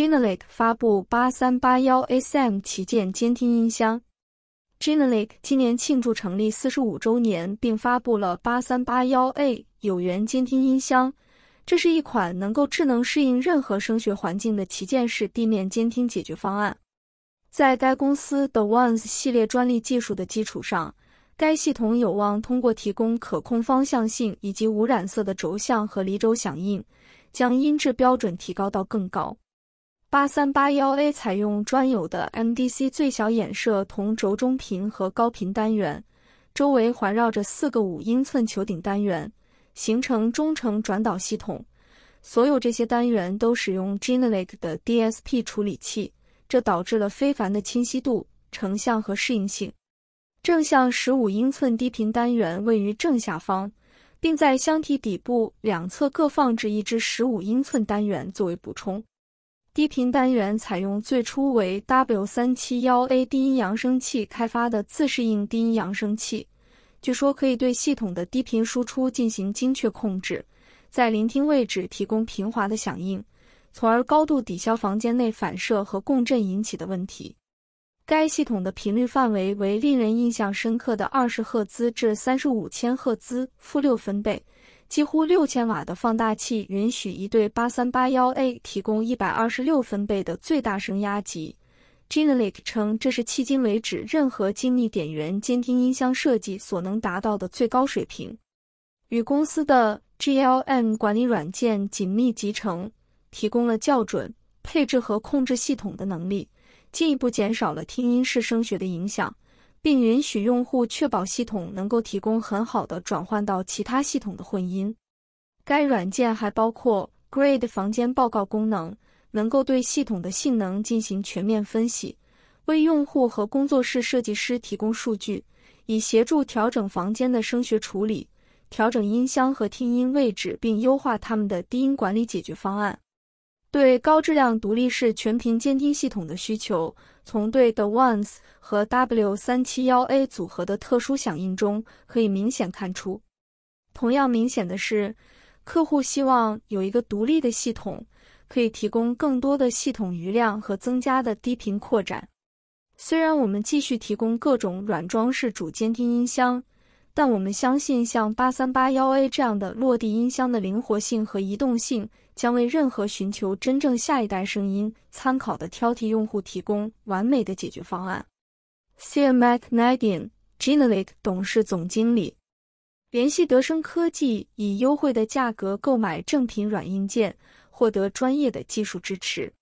Genelec 发布 8381SM 旗舰监听音箱。Genelec 今年庆祝成立四十五周年，并发布了 8381A 有源监听音箱。这是一款能够智能适应任何声学环境的旗舰式地面监听解决方案。在该公司的 o n e s 系列专利技术的基础上，该系统有望通过提供可控方向性以及无染色的轴向和离轴响应，将音质标准提高到更高。八三八幺 A 采用专有的 MDC 最小衍射同轴中频和高频单元，周围环绕着四个五英寸球顶单元，形成中程转导系统。所有这些单元都使用 Genelec 的 DSP 处理器，这导致了非凡的清晰度、成像和适应性。正向十五英寸低频单元位于正下方，并在箱体底部两侧各放置一支十五英寸单元作为补充。低频单元采用最初为 W 三七幺 A 低音扬声器开发的自适应低音扬声器，据说可以对系统的低频输出进行精确控制，在聆听位置提供平滑的响应，从而高度抵消房间内反射和共振引起的问题。该系统的频率范围为令人印象深刻的二十赫兹至三十五千赫兹，负六分贝。几乎六千瓦的放大器允许一对八三八幺 A 提供一百二十六分贝的最大声压级。g e n e l i k 称，这是迄今为止任何精密电源监听音箱设计所能达到的最高水平。与公司的 GLM 管理软件紧密集成，提供了校准、配置和控制系统的能力。进一步减少了听音式声学的影响，并允许用户确保系统能够提供很好的转换到其他系统的混音。该软件还包括 Grade 房间报告功能，能够对系统的性能进行全面分析，为用户和工作室设计师提供数据，以协助调整房间的声学处理、调整音箱和听音位置，并优化他们的低音管理解决方案。对高质量独立式全频监听系统的需求，从对 The Ones 和 W 三七幺 A 组合的特殊响应中可以明显看出。同样明显的是，客户希望有一个独立的系统，可以提供更多的系统余量和增加的低频扩展。虽然我们继续提供各种软装饰主监听音箱，但我们相信像八三八幺 A 这样的落地音箱的灵活性和移动性。将为任何寻求真正下一代声音参考的挑剔用户提供完美的解决方案。c m a c Nagan Genelik 董事总经理，联系德声科技以优惠的价格购买正品软硬件，获得专业的技术支持。